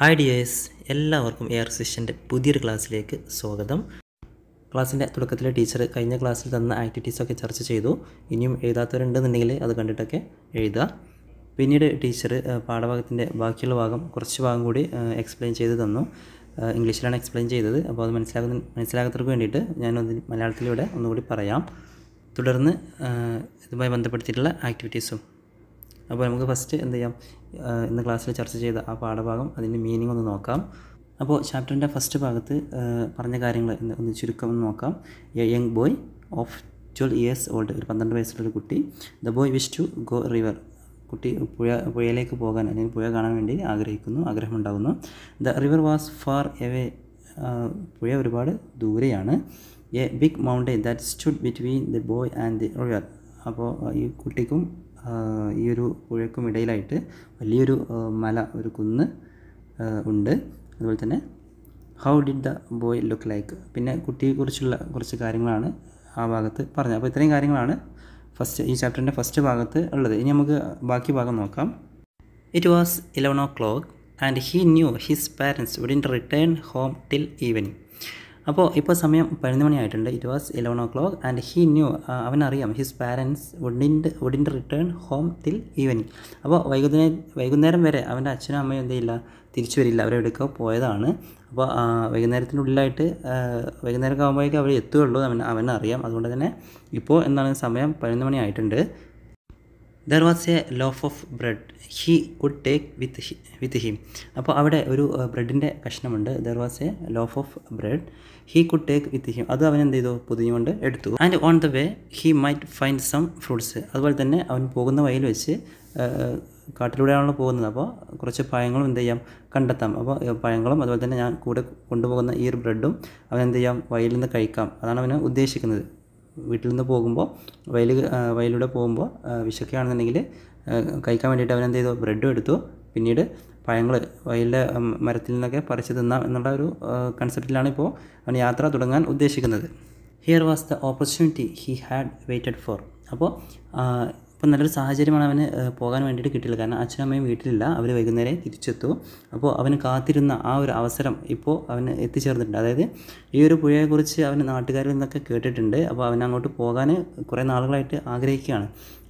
Hi dears എല്ലാവർക്കും എയർ സിസ്റ്റൻ്റെ പുതിയൊരു ക്ലാസ്സിലേക്ക് സ്വാഗതം ക്ലാസ്സിൻ്റെ തുടക്കത്തിൽ ടീച്ചർ കഴിഞ്ഞ ക്ലാസ്സിൽ തന്ന ആക്ടിവിറ്റീസൊക്കെ ചർച്ച ചെയ്തു ഇനിയും എഴുതാത്തവരുണ്ടെന്നുണ്ടെങ്കിൽ അത് കണ്ടിട്ടൊക്കെ എഴുതുക പിന്നീട് ടീച്ചർ പാഠഭാഗത്തിൻ്റെ ബാക്കിയുള്ള ഭാഗം കുറച്ച് ഭാഗം കൂടി എക്സ്പ്ലെയിൻ ചെയ്ത് തന്നു ഇംഗ്ലീഷിലാണ് എക്സ്പ്ലെയിൻ ചെയ്തത് അപ്പോൾ അത് മനസ്സിലാകുന്ന മനസ്സിലാകാത്തവർക്ക് വേണ്ടിയിട്ട് ഞാനത് മലയാളത്തിലൂടെ ഒന്നുകൂടി പറയാം തുടർന്ന് ഇതുമായി ബന്ധപ്പെടുത്തിയിട്ടുള്ള ആക്ടിവിറ്റീസും അപ്പോൾ നമുക്ക് ഫസ്റ്റ് എന്ത് ചെയ്യാം ഇന്ന് ക്ലാസ്സിൽ ചർച്ച ചെയ്ത ആ പാഠഭാഗം അതിൻ്റെ മീനിങ് ഒന്ന് നോക്കാം അപ്പോൾ ചാപ്റ്ററിൻ്റെ ഫസ്റ്റ് ഭാഗത്ത് പറഞ്ഞ കാര്യങ്ങൾ ഒന്ന് ചുരുക്കം ഒന്ന് നോക്കാം a young boy of twelve years old ഒരു പന്ത്രണ്ട് വയസ്സുള്ളൊരു കുട്ടി the boy wish to go river കുട്ടി പുഴ പുഴയിലേക്ക് പോകാൻ അല്ലെങ്കിൽ പുഴ കാണാൻ വേണ്ടി ആഗ്രഹിക്കുന്നു ആഗ്രഹമുണ്ടാകുന്നു the river was far away പുഴ ഒരുപാട് ദൂരെയാണ് a big mountain that stood between the boy and the river അപ്പോൾ ഈ കുട്ടിക്കും ഈ ഒരു പുഴയ്ക്കും ഇടയിലായിട്ട് വലിയൊരു മല ഒരു കുന്ന് ഉണ്ട് അതുപോലെ തന്നെ how did the boy look like പിന്നെ കുട്ടിയെക്കുറിച്ചുള്ള കുറച്ച് കാര്യങ്ങളാണ് ആ ഭാഗത്ത് പറഞ്ഞത് അപ്പോൾ ഇത്രയും കാര്യങ്ങളാണ് ഫസ്റ്റ് ഈ ചാപ്റ്ററിൻ്റെ ഫസ്റ്റ് ഭാഗത്ത് ഉള്ളത് ഇനി നമുക്ക് ബാക്കി ഭാഗം നോക്കാം it was eleven o'clock and he knew his parents wouldn't return home till evening അപ്പോൾ ഇപ്പോൾ സമയം പതിനൊന്ന് മണിയായിട്ടുണ്ട് it was eleven o'clock and he knew അവനറിയാം his parents wouldn't wouldn't return home till evening അപ്പോൾ വൈകുന്നേരം വൈകുന്നേരം വരെ അവൻ്റെ അച്ഛനും അമ്മയും എന്ത് ചെയ്യില്ല തിരിച്ചു വരില്ല അവരെവിടേക്കോ പോയതാണ് അപ്പോൾ വൈകുന്നേരത്തിനുള്ളിലായിട്ട് വൈകുന്നേരം ആകുമ്പോഴേക്കും അവർ എത്തുകയുള്ളൂ അവൻ അവനറിയാം അതുകൊണ്ട് തന്നെ ഇപ്പോൾ എന്താണ് സമയം പതിനൊന്ന് മണിയായിട്ടുണ്ട് there was a loaf of bread he would take with he with him അപ്പോൾ അവിടെ ഒരു ബ്രെഡിൻ്റെ കഷ്ണമുണ്ട് there was a loaf of bread he could take with him അത് അവൻ എന്ത് ചെയ്തു പുതിഞ്ഞുകൊണ്ട് എടുത്തു and on the way he might find some fruits അതുപോലെ തന്നെ അവൻ പോകുന്ന വയൽ വെച്ച് കാട്ടിലൂടെയാണല്ലോ പോകുന്നത് അപ്പോൾ കുറച്ച് പഴങ്ങളും എന്ത് ചെയ്യാം കണ്ടെത്താം അപ്പോൾ പഴങ്ങളും അതുപോലെ തന്നെ ഞാൻ കൂടെ കൊണ്ടുപോകുന്ന ഈ ഒരു ബ്രെഡും അവൻ എന്ത് ചെയ്യാം വയലിൽ നിന്ന് കഴിക്കാം അതാണ് അവന് ഉദ്ദേശിക്കുന്നത് വീട്ടിൽ നിന്ന് പോകുമ്പോൾ വയൽ വയലിലൂടെ പോകുമ്പോൾ വിശക്കുകയാണെന്നുണ്ടെങ്കിൽ കഴിക്കാൻ വേണ്ടിയിട്ട് അവനെന്ത് ചെയ്തു ബ്രെഡും എടുത്തു പിന്നീട് പഴങ്ങൾ വയലിലെ മരത്തിൽ നിന്നൊക്കെ പറിച്ച് തിന്നാം എന്നുള്ള ഒരു കൺസെപ്റ്റിലാണ് ഇപ്പോൾ അവൻ യാത്ര തുടങ്ങാൻ ഉദ്ദേശിക്കുന്നത് here was the opportunity he had waited for അപ്പോൾ അപ്പോൾ നല്ലൊരു സാഹചര്യമാണ് അവന് പോകാൻ വേണ്ടിയിട്ട് കിട്ടിയില്ല കാരണം അച്ഛനും അമ്മയും വീട്ടിലില്ല അവർ വൈകുന്നേരം തിരിച്ചെത്തു അപ്പോൾ അവന് കാത്തിരുന്ന ആ ഒരു അവസരം ഇപ്പോൾ അവന് എത്തിച്ചേർന്നിട്ടുണ്ട് അതായത് ഈ ഒരു പുഴയെക്കുറിച്ച് അവന് നാട്ടുകാരിൽ നിന്നൊക്കെ കേട്ടിട്ടുണ്ട് അപ്പോൾ അവൻ അങ്ങോട്ട് പോകാൻ കുറേ നാളുകളായിട്ട് ആഗ്രഹിക്കുകയാണ്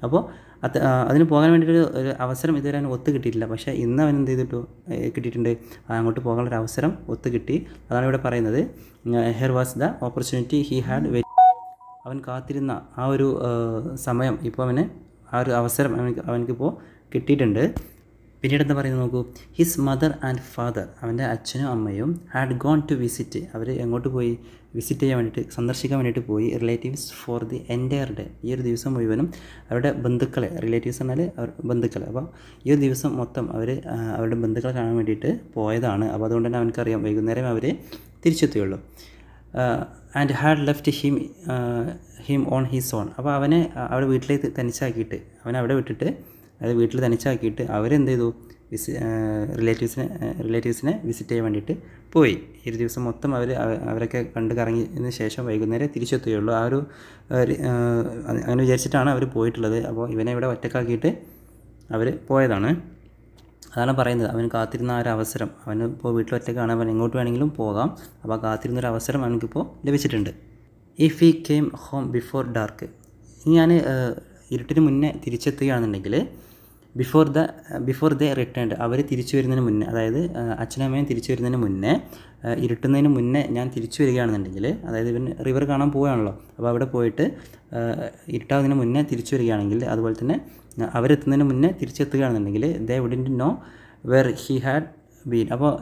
അപ്പോൾ അത് അതിന് പോകാൻ വേണ്ടിയിട്ട് ഒരു അവസരം ഇതുവരെ അവന് ഒത്തു കിട്ടിയിട്ടില്ല പക്ഷേ ഇന്ന് അവൻ എന്ത് ചെയ്തിട്ടു കിട്ടിയിട്ടുണ്ട് അങ്ങോട്ട് പോകാനുള്ള ഒരു അവസരം ഒത്തു കിട്ടി അതാണ് ഇവിടെ പറയുന്നത് here was the opportunity he had അവൻ കാത്തിരുന്ന ആ ഒരു സമയം ഇപ്പോൾ അവന് ആ ഒരു അവസരം അവനക്ക് അവനക്കിപ്പോൾ കിട്ടിയിട്ടുണ്ട് പിന്നീട് എന്താ പറയുന്നത് നോക്കൂ ഹിസ് മദർ ആൻഡ് ഫാദർ അവൻ്റെ അച്ഛനും അമ്മയും ഹാഡ് ഗോൺ ടു വിസിറ്റ് അവർ എങ്ങോട്ട് പോയി വിസിറ്റ് ചെയ്യാൻ വേണ്ടിയിട്ട് സന്ദർശിക്കാൻ വേണ്ടിയിട്ട് പോയി relatives for the entire day ഈ ഒരു ദിവസം മുഴുവനും അവരുടെ ബന്ധുക്കളെ റിലേറ്റീവ്സ് എന്നാൽ അവർ ബന്ധുക്കളെ അപ്പോൾ ഈ ഒരു ദിവസം മൊത്തം അവർ അവരുടെ ബന്ധുക്കളെ കാണാൻ വേണ്ടിയിട്ട് പോയതാണ് അപ്പോൾ അതുകൊണ്ട് തന്നെ അവനക്കറിയാം വൈകുന്നേരം അവർ തിരിച്ചെത്തുകയുള്ളൂ and had left him him on his own അപ്പോൾ അവനെ അവിടെ വീട്ടിലേക്ക് തനിച്ചാക്കിയിട്ട് അവനെ അവിടെ വിട്ടിട്ട് അതായത് വീട്ടിൽ തനിച്ചാക്കിയിട്ട് അവരെന്ത് ചെയ്തു വിസി റിലേറ്റീവ്സിനെ റിലേറ്റീവ്സിനെ വിസിറ്റ് ചെയ്യാൻ വേണ്ടിയിട്ട് പോയി ഒരു ദിവസം മൊത്തം അവർ അവരൊക്കെ കണ്ട് കറങ്ങിയതിന് ശേഷം വൈകുന്നേരം തിരിച്ചെത്തുകയുള്ളൂ ആ ഒരു അങ്ങനെ വിചാരിച്ചിട്ടാണ് അവർ പോയിട്ടുള്ളത് അപ്പോൾ ഇവനെ ഇവിടെ ഒറ്റക്കാക്കിയിട്ട് അവർ പോയതാണ് അതാണ് പറയുന്നത് അവൻ കാത്തിരുന്ന ഒരു അവസരം അവന് ഇപ്പോൾ വീട്ടിലൊറ്റയ്ക്കാണ് അവൻ എങ്ങോട്ട് വേണമെങ്കിലും പോകാം അപ്പോൾ കാത്തിരുന്നൊരു അവസരം അവനക്കിപ്പോൾ ലഭിച്ചിട്ടുണ്ട് if he came home before dark ഇനി ഞാൻ ഇരുട്ടിന് മുന്നേ തിരിച്ചെത്തുകയാണെന്നുണ്ടെങ്കിൽ before the before the returned അവർ തിരിച്ചു വരുന്നതിന് മുന്നേ അതായത് അച്ഛനമ്മയും തിരിച്ചു വരുന്നതിന് മുന്നേ ഇരുട്ടുന്നതിന് മുന്നേ ഞാൻ തിരിച്ചു വരികയാണെന്നുണ്ടെങ്കിൽ അതായത് ഇവൻ റിവർ കാണാൻ പോവുകയാണല്ലോ അപ്പോൾ അവിടെ പോയിട്ട് ഇരുട്ടാവുന്നതിന് മുന്നേ തിരിച്ചു വരികയാണെങ്കിൽ അതുപോലെ തന്നെ അവരെത്തുന്നതിന് മുന്നേ തിരിച്ചെത്തുകയാണെന്നുണ്ടെങ്കിൽ they wouldn't know where he had been അപ്പോൾ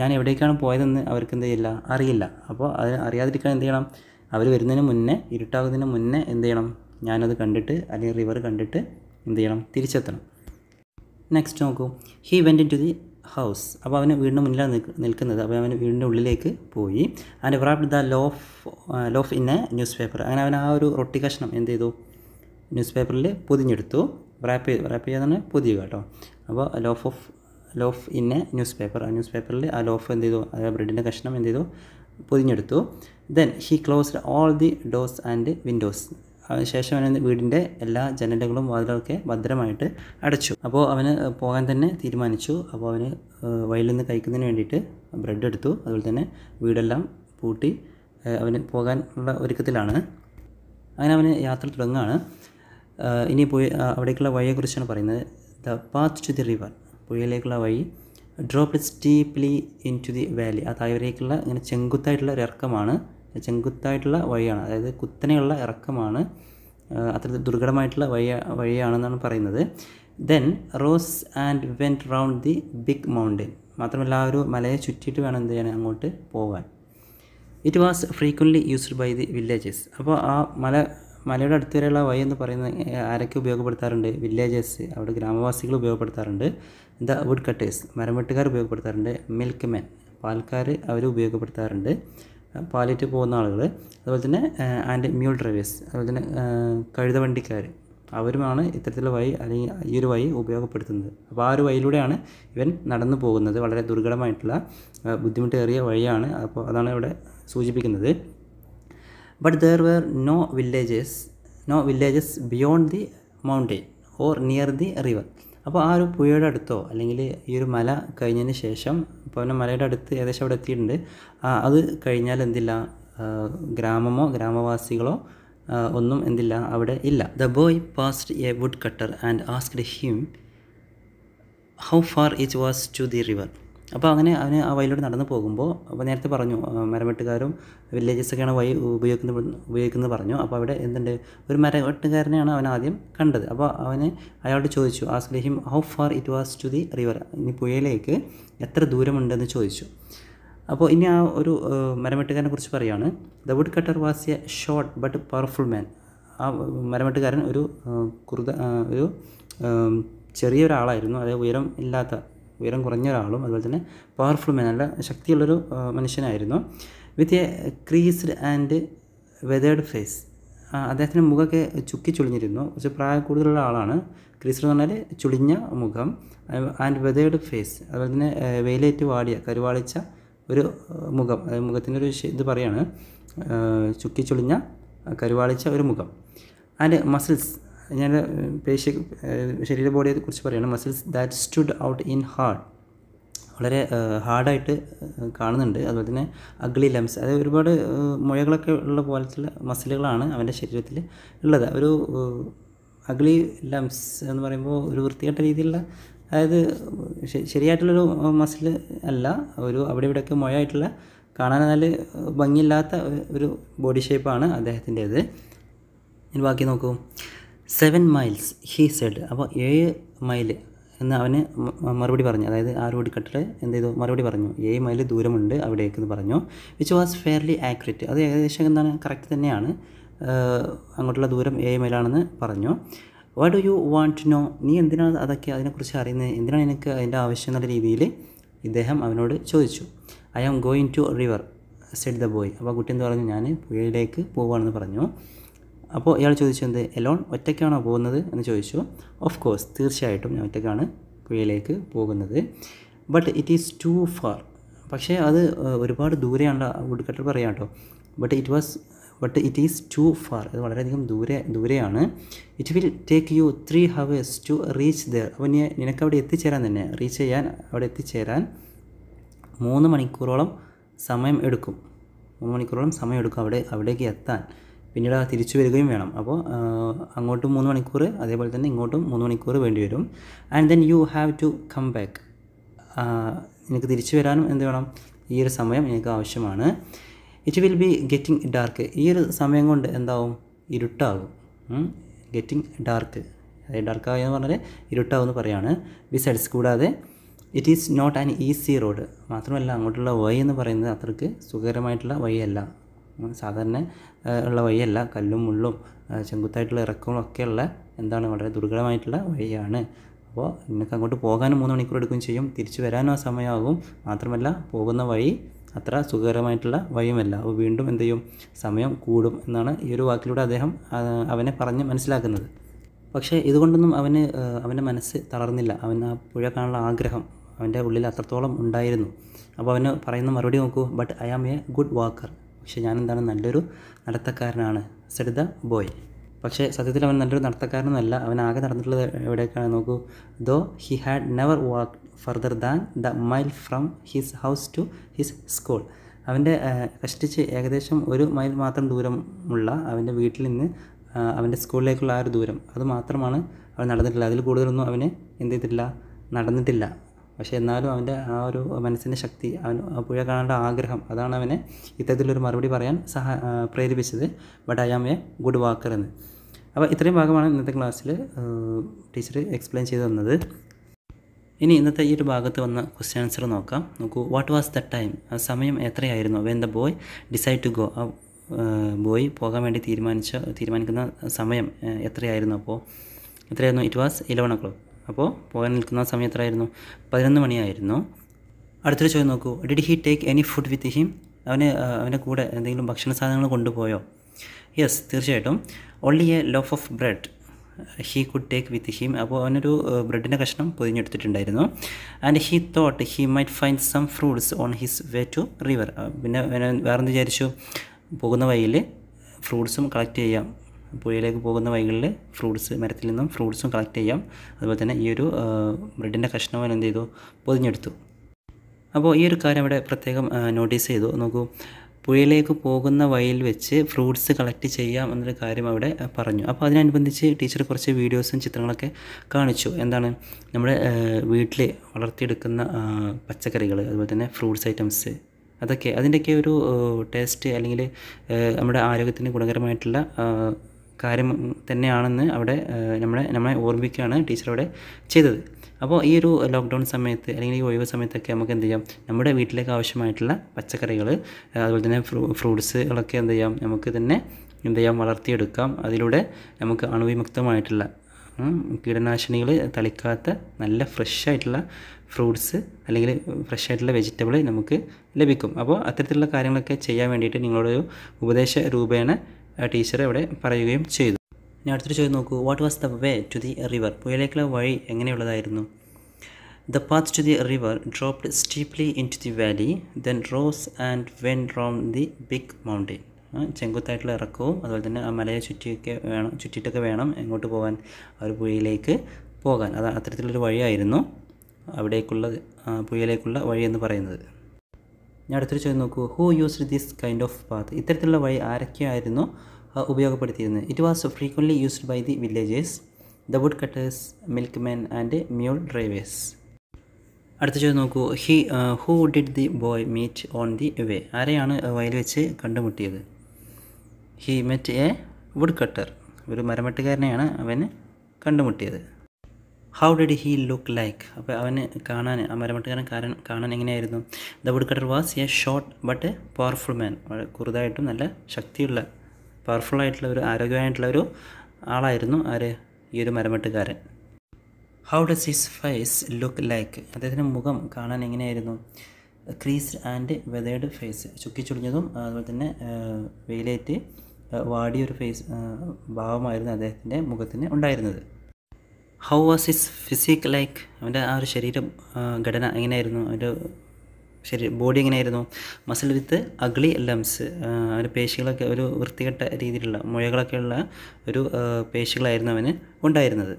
ഞാൻ എവിടേക്കാണ് പോയതെന്ന് അവർക്ക് എന്ത് ചെയ്യില്ല അറിയില്ല അപ്പോൾ അത് അറിയാതിരിക്കാൻ എന്ത് ചെയ്യണം അവർ വരുന്നതിന് മുന്നേ ഇരുട്ടാകുന്നതിന് മുന്നേ എന്ത് ചെയ്യണം ഞാനത് കണ്ടിട്ട് അല്ലെങ്കിൽ റിവർ കണ്ടിട്ട് എന്ത് ചെയ്യണം തിരിച്ചെത്തണം നെക്സ്റ്റ് നോക്കൂ he went into the house അപ്പോൾ അവന് വീടിൻ്റെ മുന്നിലാണ് നിൽക്കുന്നത് അപ്പോൾ അവൻ വീടിൻ്റെ ഉള്ളിലേക്ക് പോയി and wrapped the loaf loaf in a newspaper അങ്ങനെ അവൻ ആ ഒരു റൊട്ടി കഷ്ണം എന്ത് ചെയ്തു ന്യൂസ് പേപ്പറിൽ പൊതിഞ്ഞെടുത്തു റാപ്പ് ചെയ്ത് റാപ്പ് ചെയ്യാന്നാണ് പുതിയ കേട്ടോ അപ്പോൾ loaf of loaf in a newspaper ആ ന്യൂസ് പേപ്പറിൽ ആ ലോഫ് എന്ത് ചെയ്തു അതായത് ബ്രെഡിൻ്റെ കഷ്ണം എന്ത് ചെയ്തു പൊതിഞ്ഞെടുത്തു then he closed all the doors and windows അതിനുശേഷം അവൻ വീടിൻ്റെ എല്ലാ ജനലുകളും വാതിലൊക്കെ ഭദ്രമായിട്ട് അടച്ചു അപ്പോൾ അവന് പോകാൻ തന്നെ തീരുമാനിച്ചു അപ്പോൾ അവന് വയലിൽ നിന്ന് കഴിക്കുന്നതിന് വേണ്ടിയിട്ട് ബ്രെഡ് എടുത്തു അതുപോലെ തന്നെ വീടെല്ലാം പൂട്ടി അവന് പോകാനുള്ള ഒരുക്കത്തിലാണ് അങ്ങനെ അവന് യാത്ര തുടങ്ങുകയാണ് ഇനി പോയി അവിടേക്കുള്ള വഴിയെക്കുറിച്ചാണ് പറയുന്നത് the path to the river പുഴയിലേക്കുള്ള വഴി droplets steeply into the valley ആ താഴേക്കുള്ള ഇങ്ങനെ ചെങ്കുത്തായിട്ടുള്ള ഒരു ഇറക്കമാണ് ചെങ്കുത്തായിട്ടുള്ള വഴിയാണ് അതായത് കുത്തനെയുള്ള ഇറക്കമാണ് അത്ര ദുർഘടമായിട്ടുള്ള വഴി വഴിയാണെന്നാണ് പറയുന്നത് then rose and went round the big mountain മാത്രമല്ല ആ ഒരു മലയെ ചുറ്റിയിട്ട് വേണം എന്ത് ചെയ്യാൻ അങ്ങോട്ട് പോകാൻ it was frequently used by the villages അപ്പോൾ ആ മല മലയുടെ അടുത്ത് വരെയുള്ള എന്ന് പറയുന്നത് ആരൊക്കെ ഉപയോഗപ്പെടുത്താറുണ്ട് വില്ലേജേഴ്സ് അവിടെ ഗ്രാമവാസികൾ ഉപയോഗപ്പെടുത്താറുണ്ട് ദ വുഡ് കട്ടേഴ്സ് മരംവെട്ടുകാർ ഉപയോഗപ്പെടുത്താറുണ്ട് മിൽക്ക് മെൻ പാൽക്കാർ അവർ ഉപയോഗപ്പെടുത്താറുണ്ട് പാലിറ്റ് പോകുന്ന ആളുകൾ അതുപോലെ തന്നെ ആൻഡ് മ്യൂൾ ഡ്രൈവേഴ്സ് അതുപോലെ തന്നെ കഴുതവണ്ടിക്കാർ അവരുമാണ് ഇത്തരത്തിലുള്ള വഴി അല്ലെങ്കിൽ ഈ ഒരു വഴി ഉപയോഗപ്പെടുത്തുന്നത് അപ്പോൾ ആ ഒരു വഴിയിലൂടെയാണ് ഇവൻ നടന്നു പോകുന്നത് വളരെ ദുർഘടമായിട്ടുള്ള ബുദ്ധിമുട്ടേറിയ വഴിയാണ് അപ്പോൾ അതാണ് ഇവിടെ സൂചിപ്പിക്കുന്നത് but there were no villages, no villages beyond the mountain or near the river. അപ്പോൾ ആ ഒരു പുഴയുടെ അടുത്തോ അല്ലെങ്കിൽ ഈ ഒരു മല കഴിഞ്ഞതിന് ശേഷം ഇപ്പോൾ മലയുടെ അടുത്ത് ഏകദേശം അവിടെ എത്തിയിട്ടുണ്ട് ആ അത് കഴിഞ്ഞാൽ എന്തില്ല ഗ്രാമമോ ഗ്രാമവാസികളോ ഒന്നും എന്തില്ല അവിടെ ഇല്ല the boy passed a woodcutter and asked him how far it was to the river അപ്പോൾ അങ്ങനെ അവന് ആ വഴിയിലൂടെ നടന്നു പോകുമ്പോൾ അപ്പോൾ നേരത്തെ പറഞ്ഞു മരവെട്ടുകാരും വില്ലേജസൊക്കെയാണ് വഴി ഉപയോഗിക്കുന്നത് ഉപയോഗിക്കുന്നത് പറഞ്ഞു അപ്പോൾ അവിടെ എന്തുണ്ട് ഒരു മരവെട്ടുകാരനെയാണ് അവൻ ആദ്യം കണ്ടത് അപ്പോൾ അവന് അയാളോട് ചോദിച്ചു ആ സ്ലേഹിം how far it was to the river ഇനി പുഴയിലേക്ക് എത്ര ദൂരമുണ്ടെന്ന് ചോദിച്ചു അപ്പോൾ ഇനി ആ ഒരു മരവെട്ടുകാരനെ കുറിച്ച് പറയുകയാണ് the woodcutter was a short but powerful man ആ മരവെട്ടുകാരൻ ഒരു കുറുത ഒരു ചെറിയൊരാളായിരുന്നു അതായത് ഉയരം ഇല്ലാത്ത ഉയരം കുറഞ്ഞ ഒരാളും അതുപോലെ തന്നെ പവർഫുൾ നല്ല ശക്തിയുള്ളൊരു മനുഷ്യനായിരുന്നു വിത്ത് എ ക്രീസ്ഡ് ആൻഡ് വെതേഡ് ഫേസ് അദ്ദേഹത്തിൻ്റെ മുഖമൊക്കെ ചുക്കി ചുളിഞ്ഞിരുന്നു കുറച്ച് പ്രായം കൂടുതലുള്ള ആളാണ് ക്രീസ് എന്ന് പറഞ്ഞാൽ ചുളിഞ്ഞ മുഖം ആൻഡ് വെതേഡ് ഫേസ് അതുപോലെ തന്നെ വെയിലേറ്റ് വാടിയ കരുവാളിച്ച ഒരു മുഖം അതായത് മുഖത്തിൻ്റെ ഒരു ഇത് പറയാണ് ചുക്കി ചുളിഞ്ഞ കരുവാളിച്ച ഒരു മുഖം ആൻഡ് മസിൽസ് ഞാൻ പേശി ശരീര ബോഡിയെ കുറിച്ച് പറയുകയാണ് muscles that stood out in hard വളരെ ഹാർഡായിട്ട് കാണുന്നുണ്ട് അതുപോലെ തന്നെ അഗ്ലി ലംസ് അതായത് ഒരുപാട് മുഴകളൊക്കെ ഉള്ള പോലത്തുള്ള മസിലുകളാണ് അവൻ്റെ ശരീരത്തിൽ ഉള്ളത് ഒരു അഗ്ലി ലംസ് എന്ന് പറയുമ്പോൾ ഒരു വൃത്തികെട്ട രീതിയിലുള്ള അതായത് ശരിയായിട്ടുള്ളൊരു മസിൽ അല്ല ഒരു അവിടെ ഇവിടെയൊക്കെ മുഴയായിട്ടുള്ള കാണാൻ നല്ല ഭംഗിയില്ലാത്ത ഒരു ബോഡി ഷേപ്പാണ് അദ്ദേഹത്തിൻ്റേത് ഇനി ബാക്കി നോക്കൂ സെവൻ മൈൽസ് ഹി സെഡ് അപ്പോൾ ഏഴ് മൈൽ എന്ന് അവന് മറുപടി പറഞ്ഞു അതായത് ആ റോഡ് കട്ടിൽ എന്ത് ചെയ്തു മറുപടി പറഞ്ഞു ഏഴ് മൈൽ ദൂരമുണ്ട് അവിടേക്ക് എന്ന് പറഞ്ഞു വിച്ച് വാസ് ഫെയർലി ആക്യുറേറ്റ് അത് ഏകദേശം എന്താണ് കറക്റ്റ് തന്നെയാണ് അങ്ങോട്ടുള്ള ദൂരം ഏഴ് മൈലാണെന്ന് പറഞ്ഞു what do you want to know നീ എന്തിനാണ് അതൊക്കെ അതിനെക്കുറിച്ച് അറിയുന്നത് എന്തിനാണ് എനിക്ക് അതിൻ്റെ ആവശ്യം എന്നുള്ള രീതിയിൽ ഇദ്ദേഹം അവനോട് ചോദിച്ചു I am going to river said the boy അപ്പോൾ കുട്ടി എന്ന് പറഞ്ഞു ഞാൻ പുഴയിലേക്ക് പോവുകയാണെന്ന് പറഞ്ഞു അപ്പോൾ ഇയാൾ ചോദിച്ചത് എലോൺ ഒറ്റയ്ക്കാണോ പോകുന്നത് എന്ന് ചോദിച്ചു ഓഫ് കോഴ്സ് തീർച്ചയായിട്ടും ഞാൻ ഒറ്റയ്ക്കാണ് പുഴയിലേക്ക് പോകുന്നത് but it is too far പക്ഷേ അത് ഒരുപാട് ദൂരെയാണല്ലോ ഉടുക്കട്ടർ പറയാം കേട്ടോ but it was but it is too far ഇത് വളരെയധികം ദൂരെ ദൂരെയാണ് it will take you three hours to reach there അപ്പോൾ ഇനി നിനക്ക് അവിടെ എത്തിച്ചേരാൻ തന്നെ റീച്ച് ചെയ്യാൻ അവിടെ എത്തിച്ചേരാൻ മൂന്ന് മണിക്കൂറോളം സമയം എടുക്കും മൂന്ന് മണിക്കൂറോളം സമയം എടുക്കും അവിടെ അവിടേക്ക് എത്താൻ പിന്നീട് തിരിച്ചു വരികയും വേണം അപ്പോൾ അങ്ങോട്ടും മൂന്ന് മണിക്കൂർ അതേപോലെ തന്നെ ഇങ്ങോട്ടും മൂന്ന് മണിക്കൂർ വേണ്ടി വരും and then you have to come back എനിക്ക് തിരിച്ചു വരാനും എന്ത് വേണം ഈ ഒരു സമയം എനിക്ക് ആവശ്യമാണ് it will be getting dark ഈ ഒരു സമയം കൊണ്ട് എന്താവും ഇരുട്ടാകും ഗെറ്റിംഗ് ഡാർക്ക് അതായത് ഡാർക്ക് ആയെന്ന് എന്ന് പറഞ്ഞാൽ ഇരുട്ടാവും എന്ന് പറയാണ് ബിസൈഡ്സ് കൂടാതെ it is not an easy road മാത്രമല്ല അങ്ങോട്ടുള്ള വഴി എന്ന് പറയുന്നത് അത്രയ്ക്ക് സുഖകരമായിട്ടുള്ള അല്ല സാധാരണ ഉള്ള വഴിയല്ല കല്ലും മുള്ളും ചെങ്കുത്തായിട്ടുള്ള ഇറക്കവും ഒക്കെയുള്ള എന്താണ് വളരെ ദുർഘടമായിട്ടുള്ള വഴിയാണ് അപ്പോൾ നിങ്ങൾക്ക് അങ്ങോട്ട് പോകാനും മൂന്ന് മണിക്കൂർ എടുക്കുകയും ചെയ്യും തിരിച്ചു വരാനും ആ സമയമാകും മാത്രമല്ല പോകുന്ന വഴി അത്ര സുഖകരമായിട്ടുള്ള വഴിയുമല്ല അപ്പോൾ വീണ്ടും എന്ത് ചെയ്യും സമയം കൂടും എന്നാണ് ഈ ഒരു വാക്കിലൂടെ അദ്ദേഹം അവനെ പറഞ്ഞ് മനസ്സിലാക്കുന്നത് പക്ഷേ ഇതുകൊണ്ടൊന്നും അവന് അവൻ്റെ മനസ്സ് തളർന്നില്ല അവൻ ആ പുഴ കാണാനുള്ള ആഗ്രഹം അവൻ്റെ ഉള്ളിൽ അത്രത്തോളം ഉണ്ടായിരുന്നു അപ്പോൾ അവന് പറയുന്ന മറുപടി നോക്കൂ but I am a good walker പക്ഷേ ഞാൻ എന്താണ് നല്ലൊരു നടത്തക്കാരനാണ് സെഡ് ദ ബോയ് പക്ഷേ സത്യത്തിൽ അവൻ നല്ലൊരു നടത്തക്കാരനല്ല അവൻ ആകെ നടന്നിട്ടുള്ളത് എവിടെയൊക്കെയാണ് നോക്കൂ though he had never walk further than the mile from his house to his school അവൻ്റെ കഷ്ടിച്ച് ഏകദേശം ഒരു മൈൽ മാത്രം ദൂരമുള്ള അവൻ്റെ വീട്ടിൽ നിന്ന് അവൻ്റെ സ്കൂളിലേക്കുള്ള ആ ഒരു ദൂരം അത് മാത്രമാണ് അവൻ നടന്നിട്ടില്ല അതിൽ കൂടുതലൊന്നും അവന് എന്ത് ചെയ്തിട്ടില്ല നടന്നിട്ടില്ല പക്ഷേ എന്നാലും അവൻ്റെ ആ ഒരു മനസ്സിൻ്റെ ശക്തി അവൻ പുഴ കാണേണ്ട ആഗ്രഹം അതാണ് അവനെ ഇത്തരത്തിലൊരു മറുപടി പറയാൻ സഹ പ്രേരിപ്പിച്ചത് but I am a good walker എന്ന് അപ്പോൾ ഇത്രയും ഭാഗമാണ് ഇന്നത്തെ ക്ലാസ്സിൽ ടീച്ചർ എക്സ്പ്ലെയിൻ ചെയ്തു തന്നത് ഇനി ഇന്നത്തെ ഈ ഒരു ഭാഗത്ത് വന്ന ക്വസ്റ്റ്യൻ ആൻസർ നോക്കാം നോക്കൂ വാട്ട് വാസ് ദ ടൈം ആ സമയം എത്രയായിരുന്നു when the boy decide to go ആ ബോയ് പോകാൻ വേണ്ടി തീരുമാനിച്ച തീരുമാനിക്കുന്ന സമയം എത്രയായിരുന്നു അപ്പോൾ എത്രയായിരുന്നു it was eleven o'clock അപ്പോൾ പോകാൻ നിൽക്കുന്ന സമയം എത്രയായിരുന്നു പതിനൊന്ന് മണിയായിരുന്നു അടുത്തൊരു ചോദ്യം നോക്കൂ did he take any food with him അവന് അവൻ്റെ കൂടെ എന്തെങ്കിലും ഭക്ഷണ സാധനങ്ങൾ കൊണ്ടുപോയോ യെസ് തീർച്ചയായിട്ടും only a loaf of bread he could take with him അപ്പോൾ അവനൊരു ബ്രെഡിൻ്റെ കഷ്ണം പൊതിഞ്ഞെടുത്തിട്ടുണ്ടായിരുന്നു and he thought he might find some fruits on his way to river പിന്നെ വേറെ വിചാരിച്ചു പോകുന്ന വഴിയിൽ ഫ്രൂട്ട്സും കളക്ട് ചെയ്യാം പുഴയിലേക്ക് പോകുന്ന വഴികളിൽ ഫ്രൂട്ട്സ് മരത്തിൽ നിന്നും ഫ്രൂട്ട്സും കളക്ട് ചെയ്യാം അതുപോലെ തന്നെ ഈ ഒരു ബ്രെഡിൻ്റെ അവൻ എന്ത് ചെയ്തു പൊതിഞ്ഞെടുത്തു അപ്പോൾ ഈ ഒരു കാര്യം അവിടെ പ്രത്യേകം നോട്ടീസ് ചെയ്തു നോക്കൂ പുഴയിലേക്ക് പോകുന്ന വഴിയിൽ വെച്ച് ഫ്രൂട്ട്സ് കളക്ട് ചെയ്യാം എന്നൊരു കാര്യം അവിടെ പറഞ്ഞു അപ്പോൾ അതിനനുബന്ധിച്ച് ടീച്ചർ കുറച്ച് വീഡിയോസും ചിത്രങ്ങളൊക്കെ കാണിച്ചു എന്താണ് നമ്മുടെ വീട്ടിൽ വളർത്തിയെടുക്കുന്ന പച്ചക്കറികൾ അതുപോലെ തന്നെ ഫ്രൂട്ട്സ് ഐറ്റംസ് അതൊക്കെ അതിൻ്റെയൊക്കെ ഒരു ടേസ്റ്റ് അല്ലെങ്കിൽ നമ്മുടെ ആരോഗ്യത്തിന് ഗുണകരമായിട്ടുള്ള കാര്യം തന്നെയാണെന്ന് അവിടെ നമ്മളെ നമ്മളെ ഓർമ്മിക്കുകയാണ് ടീച്ചർ അവിടെ ചെയ്തത് അപ്പോൾ ഈ ഒരു ലോക്ക്ഡൗൺ സമയത്ത് അല്ലെങ്കിൽ ഈ ഒഴിവ് സമയത്തൊക്കെ നമുക്ക് എന്ത് ചെയ്യാം നമ്മുടെ വീട്ടിലേക്ക് ആവശ്യമായിട്ടുള്ള പച്ചക്കറികൾ അതുപോലെ തന്നെ ഫ്രൂ ഫ്രൂട്ട്സുകളൊക്കെ എന്ത് ചെയ്യാം നമുക്ക് തന്നെ എന്ത് ചെയ്യാം വളർത്തിയെടുക്കാം അതിലൂടെ നമുക്ക് അണുവിമുക്തമായിട്ടുള്ള കീടനാശിനികൾ തളിക്കാത്ത നല്ല ഫ്രഷ് ആയിട്ടുള്ള ഫ്രൂട്ട്സ് അല്ലെങ്കിൽ ഫ്രഷ് ആയിട്ടുള്ള വെജിറ്റബിൾ നമുക്ക് ലഭിക്കും അപ്പോൾ അത്തരത്തിലുള്ള കാര്യങ്ങളൊക്കെ ചെയ്യാൻ വേണ്ടിയിട്ട് നിങ്ങളൊരു ഉപദേശ രൂപേണ ടീച്ചർ ഇവിടെ പറയുകയും ചെയ്തു ഞാൻ അടുത്തൊരു ചോദ്യം നോക്കൂ what was the way to the river പുഴയിലേക്കുള്ള വഴി എങ്ങനെയുള്ളതായിരുന്നു the path to the river dropped steeply into the valley then rose and went round the big mountain ചെങ്കുത്തായിട്ടുള്ള ഇറക്കവും അതുപോലെ തന്നെ ആ മലയെ ചുറ്റിയൊക്കെ വേണം ചുറ്റിയിട്ടൊക്കെ വേണം എങ്ങോട്ട് പോകാൻ ആ ഒരു പുഴയിലേക്ക് പോകാൻ അത് അത്തരത്തിലൊരു വഴിയായിരുന്നു അവിടേക്കുള്ള പുഴയിലേക്കുള്ള വഴി എന്ന് പറയുന്നത് ഞാൻ അടുത്തൊരു ചോദ്യം നോക്കൂ who use this kind of path ഇത്തരത്തിലുള്ള വഴി ആരൊക്കെയായിരുന്നു ഉപയോഗപ്പെടുത്തിയിരുന്നത് it was frequently used by the villagers the woodcutters milkmen and mule drivers അടുത്ത ചോദ്യം നോക്കൂ he who did the boy meet on the way ആരെയാണ് വയൽ വെച്ച് കണ്ടുമുട്ടിയത് he met a woodcutter ഒരു മരമട്ടുകാരനെയാണ് അവന് കണ്ടുമുട്ടിയത് how did he look like അപ്പോൾ അവന് കാണാൻ ആ മരമട്ടുകാരൻ കാരണം കാണാൻ എങ്ങനെയായിരുന്നു the woodcutter was a short but powerful man കുറുതായിട്ടും നല്ല ശക്തിയുള്ള പവർഫുൾ ആയിട്ടുള്ള ഒരു ആരോഗ്യമായിട്ടുള്ള ഒരു ആളായിരുന്നു ആര് ഈ ഒരു മരമട്ടുകാരൻ how does his face look like അദ്ദേഹത്തിൻ്റെ മുഖം കാണാൻ എങ്ങനെയായിരുന്നു ക്രീസ് ആൻഡ് വെതേഡ് ഫേസ് ചുക്കിച്ചുളിഞ്ഞതും അതുപോലെ തന്നെ വെയിലേറ്റ് വാടിയൊരു ഫേസ് ഭാവമായിരുന്നു അദ്ദേഹത്തിൻ്റെ മുഖത്തിന് ഉണ്ടായിരുന്നത് how was his physique like അവൻ്റെ ആ ഒരു ശരീരം ഘടന എങ്ങനെയായിരുന്നു അവൻ്റെ ശരീര ബോഡി എങ്ങനെയായിരുന്നു മസിൽ വിത്ത് അഗ്ലി ലംസ് അവൻ്റെ പേശികളൊക്കെ ഒരു വൃത്തികെട്ട രീതിയിലുള്ള മുഴകളൊക്കെയുള്ള ഉള്ള ഒരു പേശികളായിരുന്നു അവന് ഉണ്ടായിരുന്നത്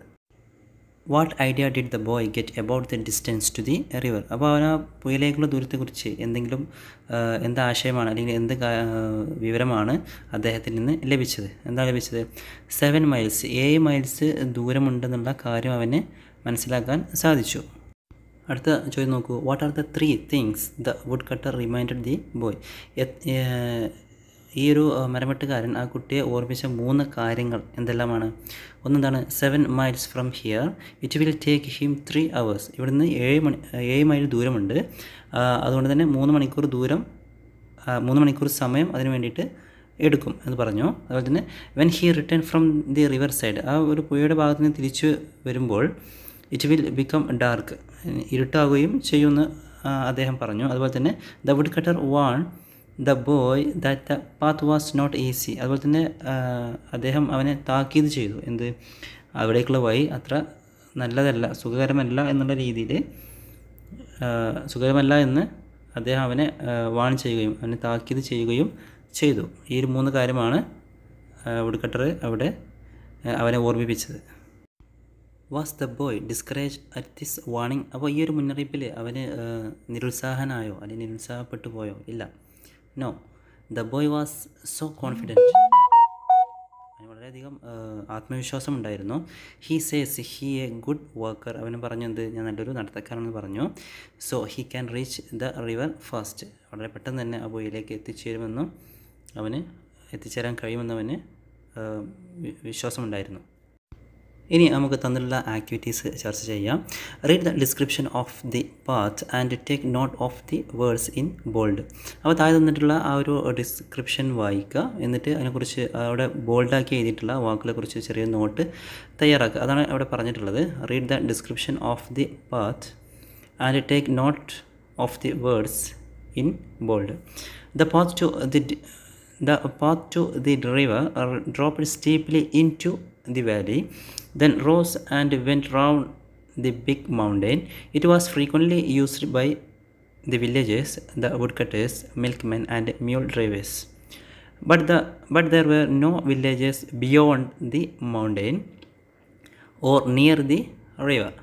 what idea did the boy get about the distance to the river അപ്പോൾ അവൻ ആ പുയലേക്കുള്ള ദൂരത്തെക്കുറിച്ച് എന്തെങ്കിലും എന്ത് ആശയമാണ് അല്ലെങ്കിൽ എന്ത് വിവരമാണ് അദ്ദേഹത്തിൽ നിന്ന് ലഭിച്ചത് എന്താണ് ലഭിച്ചത് സെവൻ മൈൽസ് ഏഴ് മൈൽസ് ദൂരമുണ്ടെന്നുള്ള കാര്യം അവന് മനസ്സിലാക്കാൻ സാധിച്ചു അടുത്ത ചോദ്യം നോക്കൂ what are the three things the woodcutter reminded the boy ഈ ഒരു മരമെട്ടുകാരൻ ആ കുട്ടിയെ ഓർമ്മിച്ച മൂന്ന് കാര്യങ്ങൾ എന്തെല്ലാമാണ് ഒന്നെന്താണ് seven miles from here it will take him three hours ഇവിടുന്ന് ഏഴ് മണി ഏഴ് മൈൽ ദൂരമുണ്ട് അതുകൊണ്ട് തന്നെ മൂന്ന് മണിക്കൂർ ദൂരം മൂന്ന് മണിക്കൂർ സമയം അതിന് വേണ്ടിയിട്ട് എടുക്കും എന്ന് പറഞ്ഞു അതുപോലെ തന്നെ when he return from the river side ആ ഒരു പുഴയുടെ ഭാഗത്ത് നിന്ന് തിരിച്ചു വരുമ്പോൾ ഇറ്റ് വിൽ ബിക്കം ഡാർക്ക് ഇരുട്ടാവുകയും ചെയ്യുമെന്ന് അദ്ദേഹം പറഞ്ഞു അതുപോലെ തന്നെ ദ വുഡ് കട്ടർ വാൺ the boy that the path was not easy അതുപോലെ തന്നെ അദ്ദേഹം അവനെ താക്കീത് ചെയ്തു എന്ത് അവിടേക്കുള്ള വഴി അത്ര നല്ലതല്ല സുഖകരമല്ല എന്നുള്ള രീതിയിൽ സുഖകരമല്ല എന്ന് അദ്ദേഹം അവനെ വാണി ചെയ്യുകയും അവനെ താക്കീത് ചെയ്യുകയും ചെയ്തു ഈ ഒരു മൂന്ന് കാര്യമാണ് വുഡ്കട്ടർ അവിടെ അവനെ ഓർമ്മിപ്പിച്ചത് was the boy discourage at this warning അപ്പോൾ ഈ ഒരു മുന്നറിയിപ്പിൽ അവന് നിരുത്സാഹനായോ അല്ലെങ്കിൽ നിരുത്സാഹപ്പെട്ടു പോയോ ഇല്ല no the boy was so confident അവന് വളരെയധികം ആത്മവിശ്വാസം ഉണ്ടായിരുന്നു he says he a good walker അവന് പറഞ്ഞത് ഞാൻ നല്ലൊരു നടത്തക്കാരെന്ന് പറഞ്ഞു so he can reach the river fast വളരെ പെട്ടെന്ന് തന്നെ ആ ബോയിലേക്ക് എത്തിച്ചേരുമെന്നും അവന് എത്തിച്ചേരാൻ കഴിയുമെന്നവന് വിശ്വാസമുണ്ടായിരുന്നു ഇനി നമുക്ക് തന്നിട്ടുള്ള ആക്ടിവിറ്റീസ് ചർച്ച ചെയ്യാം read the description of the path and take note of the words in bold അപ്പോൾ താഴെ തന്നിട്ടുള്ള ആ ഒരു ഡിസ്ക്രിപ്ഷൻ വായിക്കുക എന്നിട്ട് അതിനെക്കുറിച്ച് അവിടെ ബോൾഡാക്കി എഴുതിയിട്ടുള്ള വാക്കുകളെക്കുറിച്ച് ചെറിയ നോട്ട് തയ്യാറാക്കുക അതാണ് അവിടെ പറഞ്ഞിട്ടുള്ളത് read the description of the path and take note of the words in bold the path to the the path to the river drop steeply into the valley then rose and went round the big mountain. It was frequently used by the villagers, the woodcutters, milkmen and mule drivers. But, the, but there were no villages beyond the mountain or near the river.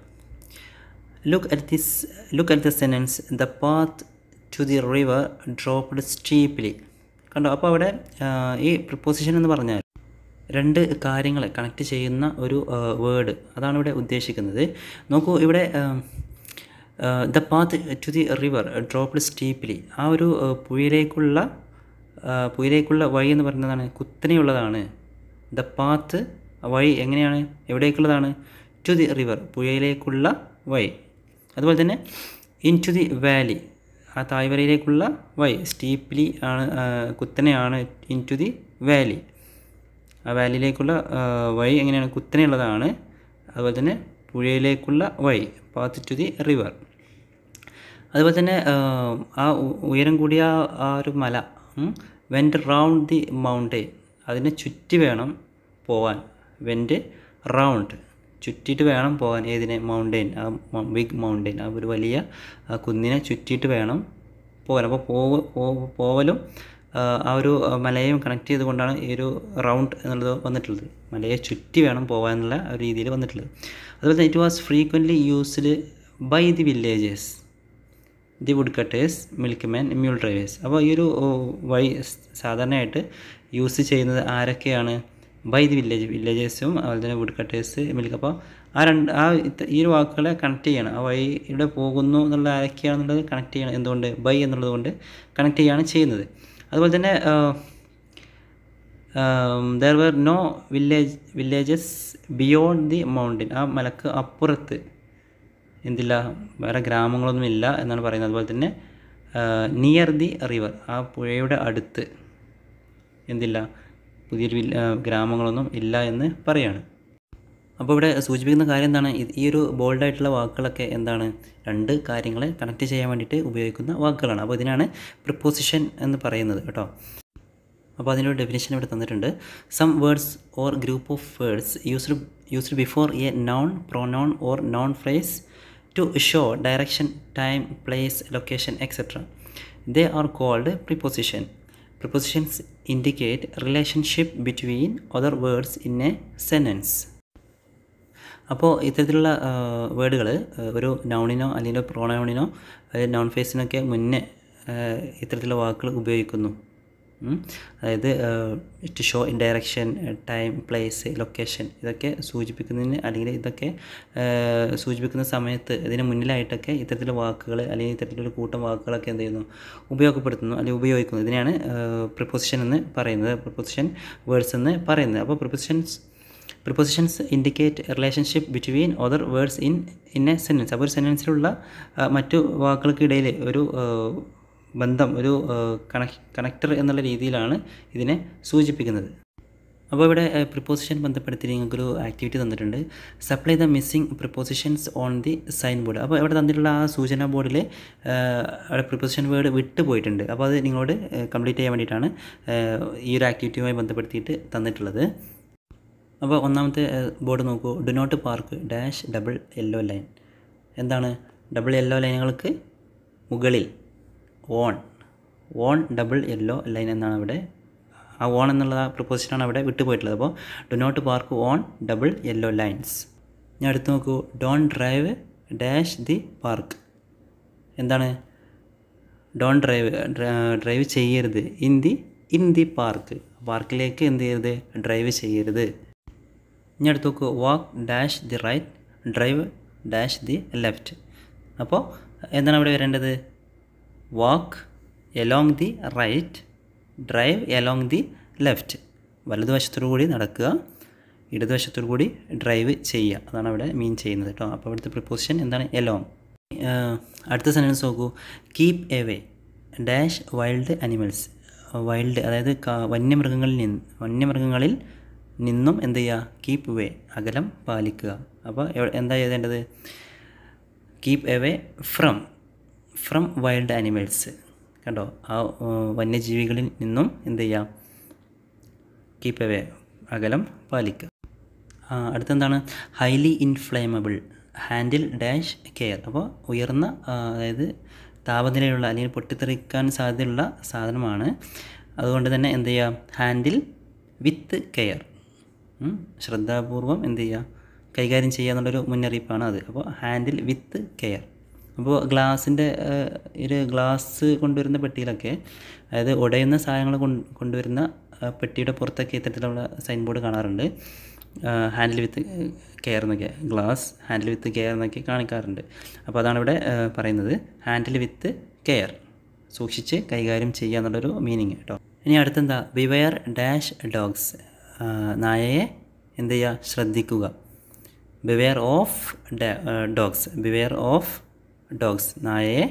Look at this look at the sentence the path to the river dropped steeply. കണ്ടോ അപ്പോൾ അവിടെ ഈ preposition എന്ന് പറഞ്ഞാൽ രണ്ട് കാര്യങ്ങളെ connect ചെയ്യുന്ന ഒരു വേർഡ് അതാണ് ഇവിടെ ഉദ്ദേശിക്കുന്നത് നോക്കൂ ഇവിടെ the path to the river dropped steeply ആ ഒരു പുഴയിലേക്കുള്ള പുഴയിലേക്കുള്ള വഴി എന്ന് പറയുന്നതാണ് കുത്തനെയുള്ളതാണ് ദ പാത്ത് വഴി എങ്ങനെയാണ് എവിടേക്കുള്ളതാണ് ടു ദി റിവർ പുഴയിലേക്കുള്ള വഴി അതുപോലെ തന്നെ ഇൻ ടു ദി വാലി ആ തായ്വരയിലേക്കുള്ള വഴി സ്റ്റീപ്ലി ആണ് കുത്തനെയാണ് ഇൻ ടു ദി വാലി വാലിയിലേക്കുള്ള വഴി എങ്ങനെയാണ് കുത്തനെയുള്ളതാണ് അതുപോലെ തന്നെ പുഴയിലേക്കുള്ള വഴി പാത്ത് ടു ദി റിവർ അതുപോലെ തന്നെ ആ ഉയരം കൂടിയ ആ ഒരു മല വെൻറ്റ് റൗണ്ട് ദി മൗണ്ടെയിൻ അതിനെ ചുറ്റി വേണം പോവാൻ വെൻറ്റ് റൗണ്ട് ചുറ്റിയിട്ട് വേണം പോകാൻ ഏതിനെ മൗണ്ടെയിൻ ആ ബിഗ് മൗണ്ടെയിൻ ആ ഒരു വലിയ കുന്നിനെ ചുറ്റിയിട്ട് വേണം പോകാൻ അപ്പോൾ പോവലും ആ ഒരു മലയും കണക്ട് ചെയ്തുകൊണ്ടാണ് ഈ ഒരു റൗണ്ട് എന്നുള്ളത് വന്നിട്ടുള്ളത് മലയെ ചുറ്റി വേണം പോകാൻ എന്നുള്ള രീതിയിൽ വന്നിട്ടുള്ളത് അതുപോലെ തന്നെ it was frequently used by the villagers the woodcutters milkman mule drivers അപ്പോൾ ഈ ഒരു വഴി സാധാരണയായിട്ട് യൂസ് ചെയ്യുന്നത് ആരൊക്കെയാണ് ബൈ ദി വില്ലേജ് വില്ലേജേഴ്സും അതുപോലെ തന്നെ വുഡ് കട്ടേഴ്സ് മിൽക്ക് അപ്പോൾ ആ രണ്ട് ആ ഈ ഒരു വാക്കുകളെ കണക്ട് ചെയ്യണം ആ വഴി ഇവിടെ പോകുന്നു എന്നുള്ള ആരൊക്കെയാണെന്നുള്ളത് കണക്ട് ചെയ്യണം എന്തുകൊണ്ട് ബൈ എന്നുള്ളത് കൊണ്ട് കണക്ട് ചെയ്യുകയാണ് ചെയ്യുന്നത് അതുപോലെ തന്നെ there were no village villages beyond the mountain ആ മലക്ക് അപ്പുറത്ത് എന്തില്ല വേറെ ഗ്രാമങ്ങളൊന്നും ഇല്ല എന്നാണ് പറയുന്നത് അതുപോലെ തന്നെ നിയർ ദി റിവർ ആ പുഴയുടെ അടുത്ത് എന്തില്ല പുതിയൊരു ഗ്രാമങ്ങളൊന്നും ഇല്ല എന്ന് പറയാണ് അപ്പോൾ ഇവിടെ സൂചിപ്പിക്കുന്ന കാര്യം എന്താണ് ഈ ഒരു ബോൾഡായിട്ടുള്ള വാക്കുകളൊക്കെ എന്താണ് രണ്ട് കാര്യങ്ങളെ കണക്ട് ചെയ്യാൻ വേണ്ടിയിട്ട് ഉപയോഗിക്കുന്ന വാക്കുകളാണ് അപ്പോൾ ഇതിനാണ് പ്രിപ്പോസിഷൻ എന്ന് പറയുന്നത് കേട്ടോ അപ്പോൾ അതിൻ്റെ ഡെഫിനേഷൻ ഇവിടെ തന്നിട്ടുണ്ട് some words or group of words used used before a noun pronoun or noun phrase to show direction time place location etcetera they are called preposition prepositions indicate relationship between other words in a sentence അപ്പോൾ ഇത്തരത്തിലുള്ള വേർഡുകൾ ഒരു നൗണിനോ അല്ലെങ്കിൽ പ്രോണൗണിനോ അല്ലെങ്കിൽ noun ഫേസിനൊക്കെ മുന്നേ ഇത്തരത്തിലുള്ള വാക്കുകൾ ഉപയോഗിക്കുന്നു അതായത് to show direction time place location ഇതൊക്കെ സൂചിപ്പിക്കുന്നതിന് അല്ലെങ്കിൽ ഇതൊക്കെ സൂചിപ്പിക്കുന്ന സമയത്ത് ഇതിന് മുന്നിലായിട്ടൊക്കെ ഇത്തരത്തിലുള്ള വാക്കുകൾ അല്ലെങ്കിൽ ഇത്തരത്തിലുള്ള കൂട്ടം വാക്കുകളൊക്കെ എന്ത് ചെയ്യുന്നു ഉപയോഗപ്പെടുത്തുന്നു അല്ലെങ്കിൽ ഉപയോഗിക്കുന്നു ഇതിനെയാണ് പ്രിപ്പൊസിഷൻ എന്ന് പറയുന്നത് പ്രിപ്പൊസിഷൻ വേർഡ്സ് എന്ന് പറയുന്നത് അപ്പോൾ prepositions prepositions indicate relationship between other words in in a sentence അപ്പോൾ ഒരു സെൻറ്റൻസിലുള്ള മറ്റു വാക്കുകൾക്കിടയിൽ ഒരു ബന്ധം ഒരു കണക് കണക്ടർ എന്നുള്ള രീതിയിലാണ് ഇതിനെ സൂചിപ്പിക്കുന്നത് അപ്പോൾ ഇവിടെ പ്രിപ്പോസിഷൻ ബന്ധപ്പെടുത്തി നിങ്ങൾക്കൊരു ആക്ടിവിറ്റി തന്നിട്ടുണ്ട് supply the missing prepositions on the sign board അപ്പോൾ ഇവിടെ തന്നിട്ടുള്ള ആ സൂചന ബോർഡിൽ അവിടെ പ്രിപ്പോസിഷൻ വേർഡ് വിട്ടു പോയിട്ടുണ്ട് അപ്പോൾ അത് നിങ്ങളോട് കംപ്ലീറ്റ് ചെയ്യാൻ വേണ്ടിയിട്ടാണ് ഈ ഒരു ആക്ടിവിറ്റിയുമായി ബന്ധപ്പെടുത്തിയിട്ട് തന്നിട്ടുള്ളത് അപ്പോൾ ഒന്നാമത്തെ ബോർഡ് നോക്കൂ do not park dash double yellow line എന്താണ് ഡബിൾ യെല്ലോ ലൈനുകൾക്ക് മുകളിൽ on on double yellow line എന്നാണ് അവിടെ ആ ഓൺ എന്നുള്ള പ്രപ്പോസിഷനാണ് അവിടെ വിട്ടുപോയിട്ടുള്ളത് അപ്പോൾ do not park on double yellow lines ഞാൻ അടുത്ത് നോക്കൂ don't drive dash the park എന്താണ് ഡോൺ ഡ്രൈവ് ഡ്രൈവ് ചെയ്യരുത് in the in the park പാർക്കിലേക്ക് എന്ത് ചെയ്യരുത് ഡ്രൈവ് ചെയ്യരുത് ഇനി അടുത്ത് നോക്കുക walk dash the right drive dash the left അപ്പോൾ എന്താണ് അവിടെ വരേണ്ടത് walk along the right drive along the left വലതുവശത്തോടു കൂടി നടക്കുക ഇടതുവശത്തോടു കൂടി ഡ്രൈവ് ചെയ്യുക അതാണ് അവിടെ മീൻ ചെയ്യുന്നത് കേട്ടോ അപ്പോൾ അവിടുത്തെ പ്രിപ്പോസിഷൻ എന്താണ് എലോങ് അടുത്ത സെൻറ്റൻസ് നോക്കൂ keep away dash wild animals wild അതായത് വന്യമൃഗങ്ങളിൽ നിന്ന് വന്യമൃഗങ്ങളിൽ നിന്നും എന്ത് ചെയ്യുക കീപ്പ് വേ അകലം പാലിക്കുക അപ്പോൾ എന്താ ചെയ്യേണ്ടത് keep away from from wild animals കണ്ടോ ആ വന്യജീവികളിൽ നിന്നും എന്ത് ചെയ്യുക കീപ്പ് എവേ അകലം പാലിക്കുക അടുത്തെന്താണ് highly inflammable handle dash care അപ്പോൾ ഉയർന്ന അതായത് താപനിലയുള്ള അല്ലെങ്കിൽ പൊട്ടിത്തെറിക്കാൻ സാധ്യതയുള്ള സാധനമാണ് അതുകൊണ്ട് തന്നെ എന്ത് ചെയ്യുക ഹാൻഡിൽ വിത്ത് കെയർ ശ്രദ്ധാപൂർവം എന്ത് ചെയ്യുക കൈകാര്യം ചെയ്യുക എന്നുള്ളൊരു മുന്നറിയിപ്പാണ് അത് അപ്പോൾ ഹാൻഡിൽ വിത്ത് കെയർ അപ്പോൾ ഗ്ലാസിൻ്റെ ഒരു ഗ്ലാസ് കൊണ്ടുവരുന്ന പെട്ടിയിലൊക്കെ അതായത് ഉടയുന്ന സാധനങ്ങൾ കൊണ്ടുവരുന്ന പെട്ടിയുടെ പുറത്തൊക്കെ ഇത്തരത്തിലുള്ള സൈൻ ബോർഡ് കാണാറുണ്ട് ഹാൻഡിൽ വിത്ത് കെയർ എന്നൊക്കെ ഗ്ലാസ് ഹാൻഡിൽ വിത്ത് കെയർ എന്നൊക്കെ കാണിക്കാറുണ്ട് അപ്പോൾ അതാണ് ഇവിടെ പറയുന്നത് ഹാൻഡിൽ വിത്ത് കെയർ സൂക്ഷിച്ച് കൈകാര്യം ചെയ്യുക എന്നുള്ളൊരു മീനിങ് കേട്ടോ ഇനി അടുത്തെന്താ വിവയർ ഡാഷ് ഡോഗ്സ് നായയെ എന്ത് ചെയ്യുക ശ്രദ്ധിക്കുക beware of dogs beware of dogs നായയെ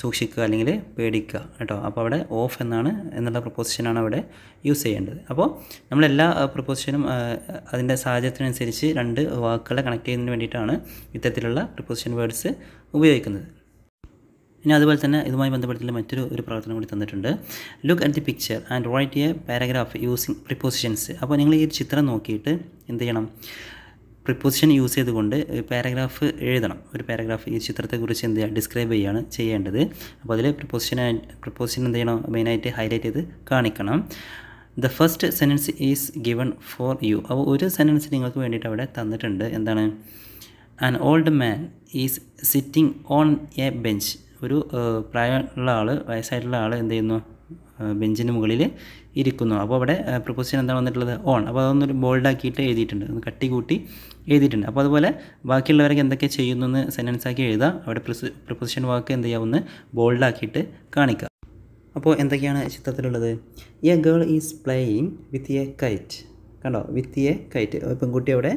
സൂക്ഷിക്കുക അല്ലെങ്കിൽ പേടിക്കുക കേട്ടോ അപ്പോൾ അവിടെ ഓഫ് എന്നാണ് എന്നുള്ള പ്രൊപ്പോസിഷനാണ് അവിടെ യൂസ് ചെയ്യേണ്ടത് അപ്പോൾ നമ്മളെല്ലാ പ്രൊപ്പോസിഷനും അതിൻ്റെ സാഹചര്യത്തിനനുസരിച്ച് രണ്ട് വാക്കുകളെ കണക്ട് ചെയ്യുന്നതിന് വേണ്ടിയിട്ടാണ് ഇത്തരത്തിലുള്ള പ്രിപ്പോസിഷൻ വേർഡ്സ് ഉപയോഗിക്കുന്നത് ഇനി അതുപോലെ തന്നെ ഇതുമായി ബന്ധപ്പെട്ടിട്ടുള്ള മറ്റൊരു ഒരു പ്രവർത്തനം കൂടി തന്നിട്ടുണ്ട് look at the picture and write a paragraph using prepositions അപ്പോൾ നിങ്ങൾ ഈ ചിത്രം നോക്കിയിട്ട് എന്ത് ചെയ്യണം പ്രിപ്പോസിഷൻ യൂസ് ചെയ്തുകൊണ്ട് പാരഗ്രാഫ് എഴുതണം ഒരു പാരഗ്രാഫ് ഈ ചിത്രത്തെക്കുറിച്ച് എന്ത് ചെയ്യുക ഡിസ്ക്രൈബ് ചെയ്യുകയാണ് ചെയ്യേണ്ടത് അപ്പോൾ അതിൽ പ്രിപ്പോസിഷൻ പ്രിപ്പോസിഷൻ എന്ത് ചെയ്യണം മെയിനായിട്ട് ഹൈലൈറ്റ് ചെയ്ത് കാണിക്കണം the first sentence is given for you അപ്പോൾ ഒരു സെൻറ്റൻസ് നിങ്ങൾക്ക് വേണ്ടിയിട്ട് അവിടെ തന്നിട്ടുണ്ട് എന്താണ് an old man is sitting on a bench ഒരു പ്രായമുള്ള ആൾ വയസ്സായിട്ടുള്ള ആൾ എന്ത് ചെയ്യുന്നു ബെഞ്ചിന് മുകളിൽ ഇരിക്കുന്നു അപ്പോൾ അവിടെ പ്രൊപ്പോസിഷൻ എന്താണ് വന്നിട്ടുള്ളത് ഓൺ അപ്പോൾ അതൊന്നൊരു ബോൾഡാക്കിയിട്ട് എഴുതിയിട്ടുണ്ട് ഒന്ന് കട്ടി കൂട്ടി എഴുതിയിട്ടുണ്ട് അപ്പോൾ അതുപോലെ ബാക്കിയുള്ളവരൊക്കെ എന്തൊക്കെ ചെയ്യുന്നു എന്ന് സെൻറ്റൻസാക്കി എഴുതാം അവിടെ പ്രൊപ്പോസിഷൻ വാക്ക് എന്ത് ബോൾഡ് ബോൾഡാക്കിയിട്ട് കാണിക്കുക അപ്പോൾ എന്തൊക്കെയാണ് ചിത്രത്തിലുള്ളത് a girl is playing with a kite കണ്ടോ വിത്ത് എ കൈറ്റ് പെൺകുട്ടി അവിടെ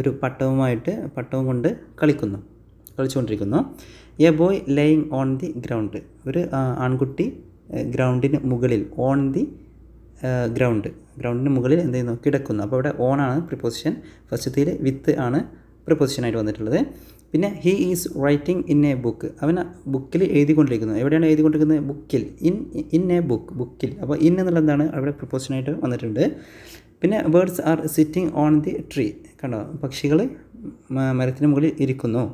ഒരു പട്ടവുമായിട്ട് പട്ടവും കൊണ്ട് കളിക്കുന്നു കളിച്ചുകൊണ്ടിരിക്കുന്നു a boy laying on the ground ഒരു ആൺകുട്ടി ഗ്രൗണ്ടിന് മുകളിൽ ഓൺ ദി ഗ്രൗണ്ട് ഗ്രൗണ്ടിന് മുകളിൽ എന്ത് ചെയ്യുന്നു കിടക്കുന്നു അപ്പോൾ ഇവിടെ ഓൺ ആണ് പ്രിപ്പോസിഷൻ ഫസ്റ്റത്തേൽ വിത്ത് ആണ് പ്രിപ്പോസിഷനായിട്ട് വന്നിട്ടുള്ളത് പിന്നെ he is writing in a book അവൻ ബുക്കിൽ എഴുതിക്കൊണ്ടിരിക്കുന്നത് എവിടെയാണ് എഴുതിക്കൊണ്ടിരിക്കുന്നത് ബുക്കിൽ ഇൻ ഇൻ എ ബുക്ക് ബുക്കിൽ അപ്പോൾ ഇൻ എന്നുള്ള എന്താണ് അവിടെ പ്രിപ്പോസിഷനായിട്ട് വന്നിട്ടുണ്ട് പിന്നെ birds are sitting on the tree കണ്ടോ പക്ഷികൾ മരത്തിന് മുകളിൽ ഇരിക്കുന്നു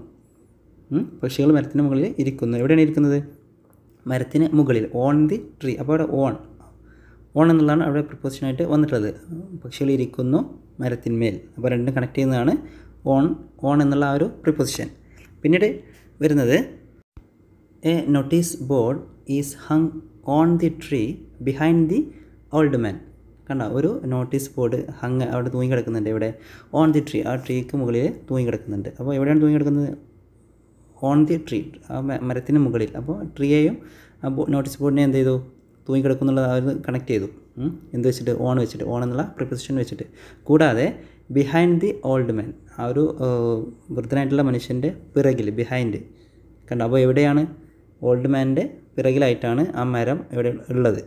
പക്ഷികൾ മരത്തിന് മുകളിൽ ഇരിക്കുന്നു എവിടെയാണ് ഇരിക്കുന്നത് മരത്തിന് മുകളിൽ ഓൺ ദി ട്രീ അപ്പോൾ അവിടെ ഓൺ ഓൺ എന്നുള്ളതാണ് അവിടെ പ്രിപ്പോസിഷനായിട്ട് വന്നിട്ടുള്ളത് പക്ഷികൾ ഇരിക്കുന്നു മരത്തിന്മേൽ അപ്പോൾ രണ്ടും കണക്ട് ചെയ്യുന്നതാണ് ഓൺ ഓൺ എന്നുള്ള ആ ഒരു പ്രിപ്പോസിഷൻ പിന്നീട് വരുന്നത് a notice board is hung on the tree behind the old man കണ്ട ഒരു നോട്ടീസ് ബോർഡ് ഹങ് അവിടെ തൂങ്ങി കിടക്കുന്നുണ്ട് ഇവിടെ ഓൺ ദി ട്രീ ആ ട്രീക്ക് മുകളിൽ തൂങ്ങി കിടക്കുന്നുണ്ട് അപ്പോൾ എവിടെയാണ് തൂങ്ങി കിടക്കുന്നത് ഓൺ ദി ട്രീ ആ മരത്തിന് മുകളിൽ അപ്പോൾ ട്രീയെയും ആ നോട്ടീസ് ബോർഡിനെ എന്ത് ചെയ്തു തൂങ്ങിക്കിടക്കുന്നുള്ളത് അവർ കണക്ട് ചെയ്തു എന്ത് വെച്ചിട്ട് ഓൺ വെച്ചിട്ട് ഓൺ എന്നുള്ള പ്രിപ്പസിഷൻ വെച്ചിട്ട് കൂടാതെ ബിഹൈൻഡ് ദി ഓൾഡ് മാൻ ആ ഒരു വൃദ്ധനായിട്ടുള്ള മനുഷ്യൻ്റെ പിറകിൽ ബിഹൈൻഡ് കണ്ടോ അപ്പോൾ എവിടെയാണ് ഓൾഡ് മാനിൻ്റെ പിറകിലായിട്ടാണ് ആ മരം ഇവിടെ ഉള്ളത്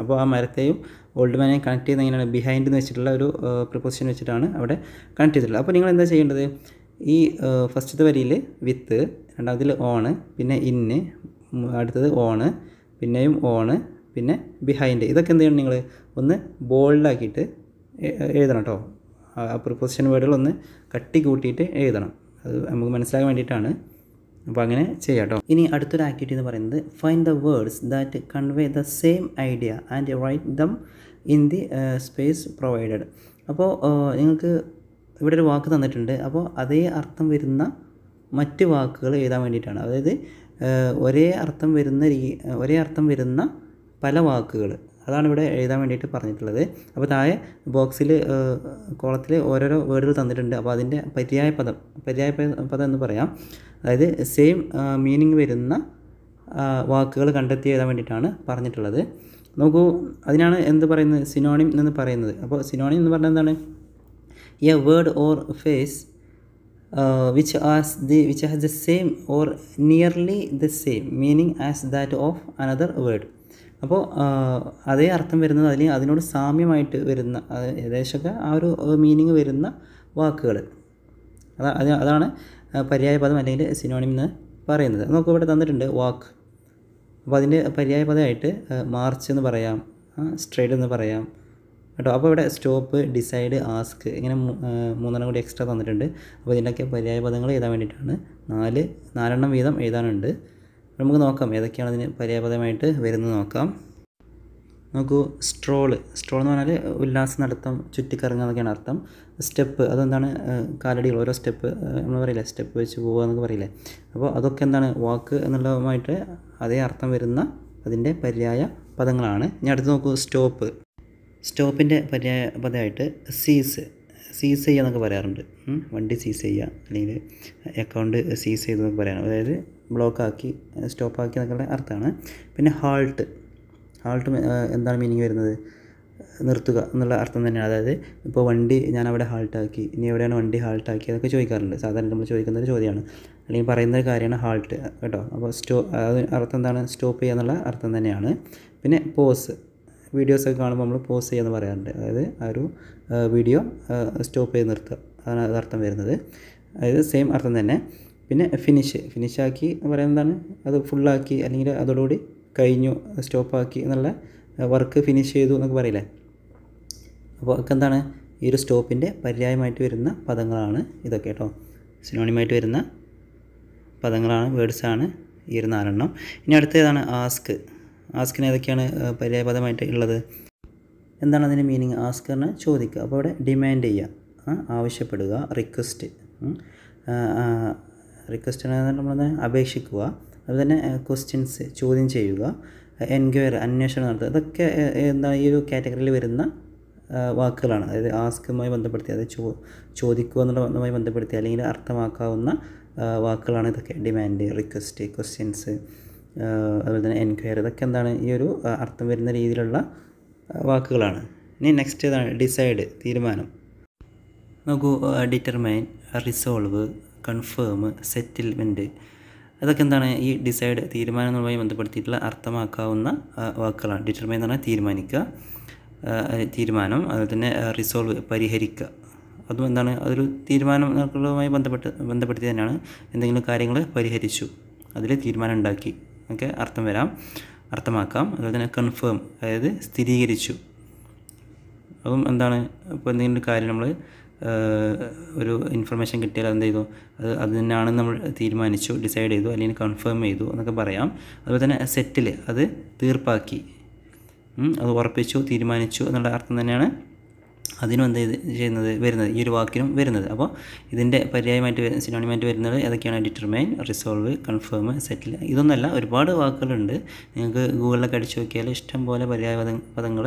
അപ്പോൾ ആ മരത്തെയും ഓൾഡ് മാനെ കണക്ട് ചെയ്യുന്ന എങ്ങനെയാണ് ബിഹൈൻഡ് എന്ന് വെച്ചിട്ടുള്ള ഒരു പ്രിപ്പോസിഷൻ വെച്ചിട്ടാണ് അവിടെ കണക്ട് ചെയ്തിട്ടുള്ളത് അപ്പോൾ നിങ്ങൾ എന്താ ചെയ്യേണ്ടത് ഈ ഫസ്റ്റത്തെ വരിയിൽ വിത്ത് രണ്ടാമത്തിൽ ഓണ് പിന്നെ ഇന്ന് അടുത്തത് ഓണ് പിന്നെയും ഓണ് പിന്നെ ബിഹൈൻഡ് ഇതൊക്കെ എന്ത് ചെയ്യണം നിങ്ങൾ ഒന്ന് ബോൾഡാക്കിയിട്ട് എഴുതണം കേട്ടോ ആ പ്രിപ്പോസിഷൻ വേർഡുകൾ ഒന്ന് കട്ടി കൂട്ടിയിട്ട് എഴുതണം അത് നമുക്ക് മനസ്സിലാക്കാൻ വേണ്ടിയിട്ടാണ് അപ്പോൾ അങ്ങനെ ചെയ്യാം കേട്ടോ ഇനി അടുത്തൊരു ആക്ടിവിറ്റി എന്ന് പറയുന്നത് find the words that convey the same idea and write them in the space provided അപ്പോൾ നിങ്ങൾക്ക് ഇവിടെ ഒരു വാക്ക് തന്നിട്ടുണ്ട് അപ്പോൾ അതേ അർത്ഥം വരുന്ന മറ്റ് വാക്കുകൾ എഴുതാൻ വേണ്ടിയിട്ടാണ് അതായത് ഒരേ അർത്ഥം വരുന്ന രീ ഒരേ അർത്ഥം വരുന്ന പല വാക്കുകൾ അതാണ് ഇവിടെ എഴുതാൻ വേണ്ടിയിട്ട് പറഞ്ഞിട്ടുള്ളത് അപ്പോൾ താഴെ ബോക്സിൽ കോളത്തിൽ ഓരോരോ വേർഡുകൾ തന്നിട്ടുണ്ട് അപ്പോൾ അതിൻ്റെ പര്യായ പദം പര്യായ പദം എന്ന് പറയാം അതായത് സെയിം മീനിങ് വരുന്ന വാക്കുകൾ കണ്ടെത്തി എഴുതാൻ വേണ്ടിയിട്ടാണ് പറഞ്ഞിട്ടുള്ളത് നോക്കൂ അതിനാണ് എന്ത് പറയുന്നത് സിനോണിം എന്ന് പറയുന്നത് അപ്പോൾ സിനോണിം എന്ന് പറഞ്ഞാൽ എന്താണ് a word or phrase uh, which has the which has the same or nearly the same meaning as that of another word അപ്പോൾ അതേ അർത്ഥം വരുന്നത് അതിൽ അതിനോട് സാമ്യമായിട്ട് വരുന്ന ഏകദേശമൊക്കെ ആ ഒരു മീനിങ് വരുന്ന വാക്കുകൾ അതാ അതാണ് പര്യായപദം അല്ലെങ്കിൽ സിനോണിം എന്ന് പറയുന്നത് നമുക്ക് ഇവിടെ തന്നിട്ടുണ്ട് വാക്ക് അപ്പോൾ അതിൻ്റെ പര്യായപദമായിട്ട് മാർച്ച് എന്ന് പറയാം സ്ട്രൈഡ് എന്ന് പറയാം കേട്ടോ അപ്പോൾ ഇവിടെ സ്റ്റോപ്പ് ഡിസൈഡ് ആസ്ക് ഇങ്ങനെ മൂന്നെണ്ണം കൂടി എക്സ്ട്രാ തന്നിട്ടുണ്ട് അപ്പോൾ ഇതിൻ്റെയൊക്കെ പര്യായ പദങ്ങൾ എഴുതാൻ വേണ്ടിയിട്ടാണ് നാല് നാലെണ്ണം വീതം എഴുതാനുണ്ട് നമുക്ക് നോക്കാം ഏതൊക്കെയാണ് അതിന് പര്യായപദമായിട്ട് വരുന്നത് നോക്കാം നോക്കൂ സ്ട്രോള് സ്ട്രോൾ എന്ന് പറഞ്ഞാൽ ഉല്ലാസ നടത്തം ചുറ്റിക്കറങ്ങുക എന്നൊക്കെയാണ് അർത്ഥം സ്റ്റെപ്പ് അതെന്താണ് കാലടികൾ ഓരോ സ്റ്റെപ്പ് നമ്മൾ പറയില്ലേ സ്റ്റെപ്പ് വെച്ച് പോവുക എന്നൊക്കെ പറയില്ലേ അപ്പോൾ അതൊക്കെ എന്താണ് വാക്ക് എന്നുള്ളതുമായിട്ട് അതേ അർത്ഥം വരുന്ന അതിൻ്റെ പര്യായ പദങ്ങളാണ് ഞാൻ അടുത്ത് നോക്കൂ സ്റ്റോപ്പ് സ്റ്റോപ്പിൻ്റെ പര്യായ പദമായിട്ട് സീസ് സീസ് ചെയ്യുക എന്നൊക്കെ പറയാറുണ്ട് വണ്ടി സീസ് ചെയ്യുക അല്ലെങ്കിൽ അക്കൗണ്ട് സീസ് ചെയ്തു എന്നൊക്കെ പറയാറുണ്ട് അതായത് ബ്ലോക്കാക്കി സ്റ്റോപ്പാക്കി എന്നൊക്കെ അർത്ഥമാണ് പിന്നെ ഹാൾട്ട് ഹാൾട്ട് എന്താണ് മീനിങ് വരുന്നത് നിർത്തുക എന്നുള്ള അർത്ഥം തന്നെയാണ് അതായത് ഇപ്പോൾ വണ്ടി ഞാൻ അവിടെ ഹാൾട്ടാക്കി ഇനി എവിടെയാണ് വണ്ടി ഹാൾട്ടാക്കി അതൊക്കെ ചോദിക്കാറുണ്ട് സാധാരണ നമ്മൾ ചോദിക്കുന്ന ഒരു ചോദ്യമാണ് അല്ലെങ്കിൽ പറയുന്ന ഒരു കാര്യമാണ് ഹാൾട്ട് കേട്ടോ അപ്പോൾ സ്റ്റോ അത് അർത്ഥം എന്താണ് സ്റ്റോപ്പ് ചെയ്യുക എന്നുള്ള അർത്ഥം തന്നെയാണ് പിന്നെ പോസ് വീഡിയോസൊക്കെ കാണുമ്പോൾ നമ്മൾ പോസ് ചെയ്യാമെന്ന് പറയാറുണ്ട് അതായത് ആ ഒരു വീഡിയോ സ്റ്റോപ്പ് ചെയ്ത് നിർത്തുക അതാണ് അത് അർത്ഥം വരുന്നത് അതായത് സെയിം അർത്ഥം തന്നെ പിന്നെ ഫിനിഷ് ഫിനിഷാക്കി എന്ന് പറയുന്നതാണ് എന്താണ് അത് ഫുള്ളാക്കി അല്ലെങ്കിൽ അതോടുകൂടി കഴിഞ്ഞു സ്റ്റോപ്പാക്കി എന്നുള്ള വർക്ക് ഫിനിഷ് ചെയ്തു എന്നൊക്കെ പറയില്ലേ അപ്പോൾ ഒക്കെ എന്താണ് ഈ ഒരു സ്റ്റോപ്പിൻ്റെ പര്യായമായിട്ട് വരുന്ന പദങ്ങളാണ് ഇതൊക്കെ കേട്ടോ സിനോണിമായിട്ട് വരുന്ന പദങ്ങളാണ് വേർഡ്സാണ് ഈ ഒരു നാലെണ്ണം ഇനി അടുത്തേതാണ് ആസ്ക് ആസ്കിന് ഏതൊക്കെയാണ് പര്യായപദമായിട്ട് ഉള്ളത് എന്താണ് അതിൻ്റെ മീനിങ് ആസ്കറിന് ചോദിക്കുക അപ്പോൾ ഇവിടെ ഡിമാൻഡ് ചെയ്യുക ആവശ്യപ്പെടുക റിക്വസ്റ്റ് റിക്വസ്റ്റ് നമ്മൾ അപേക്ഷിക്കുക അതുപോലെ തന്നെ ക്വസ്റ്റ്യൻസ് ചോദ്യം ചെയ്യുക എൻക്വയറി അന്വേഷണം നടത്തുക ഇതൊക്കെ എന്താ ഈ ഒരു കാറ്റഗറിയിൽ വരുന്ന വാക്കുകളാണ് അതായത് ആസ്കുമായി ബന്ധപ്പെടുത്തി അതായത് ചോ ചോദിക്കുക എന്നുള്ളതുമായി ബന്ധപ്പെടുത്തി അല്ലെങ്കിൽ അർത്ഥമാക്കാവുന്ന വാക്കുകളാണ് ഇതൊക്കെ ഡിമാൻഡ് റിക്വസ്റ്റ് ക്വസ്റ്റ്യൻസ് അതുപോലെ തന്നെ എൻക്വയർ ഇതൊക്കെ എന്താണ് ഈ ഒരു അർത്ഥം വരുന്ന രീതിയിലുള്ള വാക്കുകളാണ് ഇനി നെക്സ്റ്റ് ഇതാണ് ഡിസൈഡ് തീരുമാനം നോക്കൂ ഡിറ്റർമൈൻ റിസോൾവ് കൺഫേം സെറ്റിൽമെൻറ്റ് അതൊക്കെ എന്താണ് ഈ ഡിസൈഡ് തീരുമാനങ്ങളുമായി ബന്ധപ്പെടുത്തിയിട്ടുള്ള അർത്ഥമാക്കാവുന്ന വാക്കുകളാണ് ഡിറ്റർമൈൻ എന്ന് പറഞ്ഞാൽ തീരുമാനിക്കുക തീരുമാനം അതുപോലെ തന്നെ റിസോൾവ് പരിഹരിക്കുക അതും എന്താണ് അതൊരു തീരുമാനങ്ങളുമായി ബന്ധപ്പെട്ട് ബന്ധപ്പെടുത്തി തന്നെയാണ് എന്തെങ്കിലും കാര്യങ്ങൾ പരിഹരിച്ചു അതിൽ തീരുമാനം ഉണ്ടാക്കി ഓക്കെ അർത്ഥം വരാം അർത്ഥമാക്കാം അതുപോലെ തന്നെ കൺഫേം അതായത് സ്ഥിരീകരിച്ചു അപ്പം എന്താണ് ഇപ്പോൾ എന്തെങ്കിലും കാര്യം നമ്മൾ ഒരു ഇൻഫർമേഷൻ കിട്ടിയാൽ എന്ത് ചെയ്തു അത് അത് തന്നെയാണ് നമ്മൾ തീരുമാനിച്ചു ഡിസൈഡ് ചെയ്തു അല്ലെങ്കിൽ കൺഫേം ചെയ്തു എന്നൊക്കെ പറയാം അതുപോലെ തന്നെ സെറ്റിൽ അത് തീർപ്പാക്കി അത് ഉറപ്പിച്ചു തീരുമാനിച്ചു എന്നുള്ള അർത്ഥം തന്നെയാണ് അതിനും എന്ത് ചെയ്യുന്നത് വരുന്നത് ഈ ഒരു വാക്കിനും വരുന്നത് അപ്പോൾ ഇതിൻ്റെ പര്യായമായിട്ട് സിനോണിമായിട്ട് വരുന്നത് ഏതൊക്കെയാണ് ഡിറ്റർമൈൻ റിസോൾവ് കൺഫേം സെറ്റിൽ ഇതൊന്നല്ല ഒരുപാട് വാക്കുകളുണ്ട് നിങ്ങൾക്ക് ഗൂഗിളിലൊക്കെ അടിച്ചു നോക്കിയാൽ ഇഷ്ടം പോലെ പര്യായ പദങ്ങൾ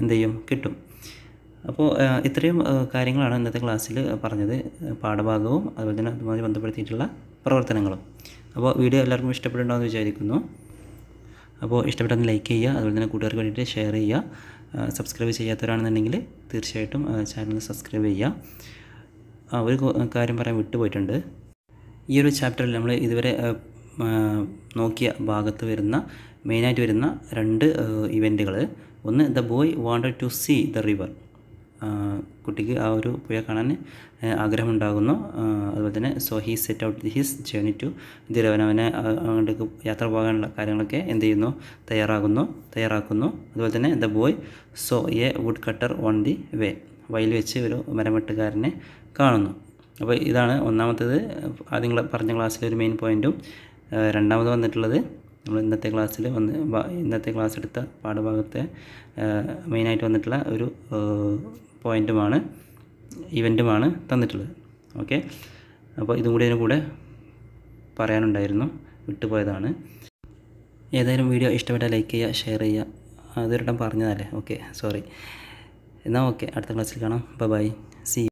എന്ത് ചെയ്യും കിട്ടും അപ്പോൾ ഇത്രയും കാര്യങ്ങളാണ് ഇന്നത്തെ ക്ലാസ്സിൽ പറഞ്ഞത് പാഠഭാഗവും അതുപോലെ തന്നെ അതുമായി ബന്ധപ്പെടുത്തിയിട്ടുള്ള പ്രവർത്തനങ്ങളും അപ്പോൾ വീഡിയോ എല്ലാവർക്കും എന്ന് വിചാരിക്കുന്നു അപ്പോൾ ഇഷ്ടപ്പെട്ടെന്ന് ലൈക്ക് ചെയ്യുക അതുപോലെ തന്നെ കൂട്ടുകാർക്ക് വേണ്ടിയിട്ട് ഷെയർ ചെയ്യുക സബ്സ്ക്രൈബ് ചെയ്യാത്തവരാണെന്നുണ്ടെങ്കിൽ തീർച്ചയായിട്ടും ചാനൽ സബ്സ്ക്രൈബ് ചെയ്യുക ഒരു കാര്യം പറയാൻ വിട്ടുപോയിട്ടുണ്ട് ഈ ഒരു ചാപ്റ്ററിൽ നമ്മൾ ഇതുവരെ നോക്കിയ ഭാഗത്ത് വരുന്ന മെയിനായിട്ട് വരുന്ന രണ്ട് ഇവൻറ്റുകൾ ഒന്ന് the boy wanted to see the river കുട്ടിക്ക് ആ ഒരു പുഴ കാണാൻ ആഗ്രഹമുണ്ടാകുന്നു അതുപോലെ തന്നെ so he set out his journey to ദുരവൻ അവനെ അങ്ങോട്ടേക്ക് യാത്ര പോകാനുള്ള കാര്യങ്ങളൊക്കെ എന്ത് ചെയ്യുന്നു തയ്യാറാകുന്നു തയ്യാറാക്കുന്നു അതുപോലെ തന്നെ the boy saw a woodcutter on the way വയൽ വെച്ച് ഒരു മരമെട്ടുകാരനെ കാണുന്നു അപ്പോൾ ഇതാണ് ഒന്നാമത്തേത് ആദ്യം പറഞ്ഞ ക്ലാസ്സിലെ ഒരു മെയിൻ പോയിൻറ്റും രണ്ടാമത് വന്നിട്ടുള്ളത് നമ്മൾ ഇന്നത്തെ ക്ലാസ്സിൽ വന്ന് ഇന്നത്തെ ക്ലാസ് എടുത്ത പാഠഭാഗത്തെ മെയിനായിട്ട് വന്നിട്ടുള്ള ഒരു പോയിൻറ്റുമാണ് ഇവൻറ്റുമാണ് തന്നിട്ടുള്ളത് ഓക്കെ അപ്പോൾ ഇതും കൂടി കൂടെ പറയാനുണ്ടായിരുന്നു വിട്ടുപോയതാണ് ഏതായാലും വീഡിയോ ഇഷ്ടപ്പെട്ടാൽ ലൈക്ക് ചെയ്യുക ഷെയർ ചെയ്യുക അതൊരിടം പറഞ്ഞതല്ലേ ഓക്കെ സോറി എന്നാൽ ഓക്കെ അടുത്ത ക്ലാസ്സിൽ കാണാം ബൈ ബൈ സി